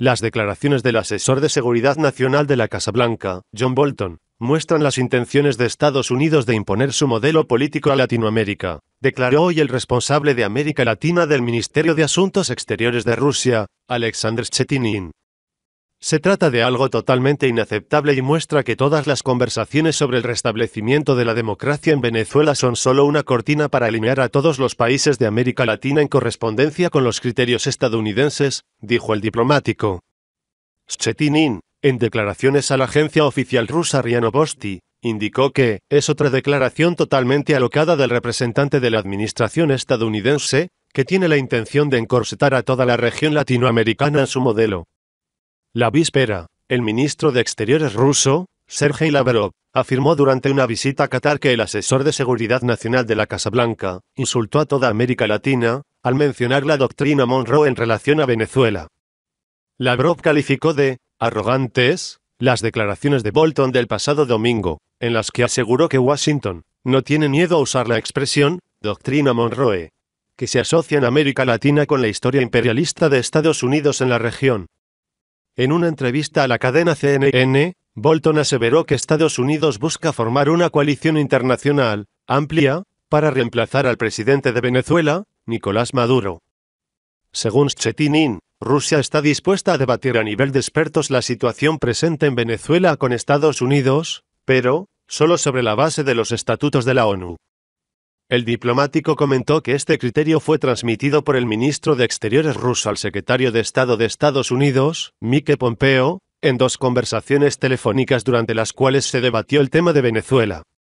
Las declaraciones del asesor de Seguridad Nacional de la Casa Blanca, John Bolton, muestran las intenciones de Estados Unidos de imponer su modelo político a Latinoamérica, declaró hoy el responsable de América Latina del Ministerio de Asuntos Exteriores de Rusia, Alexander Chetinin. Se trata de algo totalmente inaceptable y muestra que todas las conversaciones sobre el restablecimiento de la democracia en Venezuela son solo una cortina para alinear a todos los países de América Latina en correspondencia con los criterios estadounidenses, dijo el diplomático. Chetinin, en declaraciones a la agencia oficial rusa Rianovosti, indicó que es otra declaración totalmente alocada del representante de la administración estadounidense, que tiene la intención de encorsetar a toda la región latinoamericana en su modelo. La víspera, el ministro de Exteriores ruso, Sergei Lavrov, afirmó durante una visita a Qatar que el asesor de Seguridad Nacional de la Casa Blanca insultó a toda América Latina al mencionar la doctrina Monroe en relación a Venezuela. Lavrov calificó de arrogantes las declaraciones de Bolton del pasado domingo, en las que aseguró que Washington no tiene miedo a usar la expresión doctrina Monroe, que se asocia en América Latina con la historia imperialista de Estados Unidos en la región, en una entrevista a la cadena CNN, Bolton aseveró que Estados Unidos busca formar una coalición internacional, amplia, para reemplazar al presidente de Venezuela, Nicolás Maduro. Según Chetinin, Rusia está dispuesta a debatir a nivel de expertos la situación presente en Venezuela con Estados Unidos, pero, solo sobre la base de los estatutos de la ONU. El diplomático comentó que este criterio fue transmitido por el ministro de Exteriores ruso al secretario de Estado de Estados Unidos, Mike Pompeo, en dos conversaciones telefónicas durante las cuales se debatió el tema de Venezuela.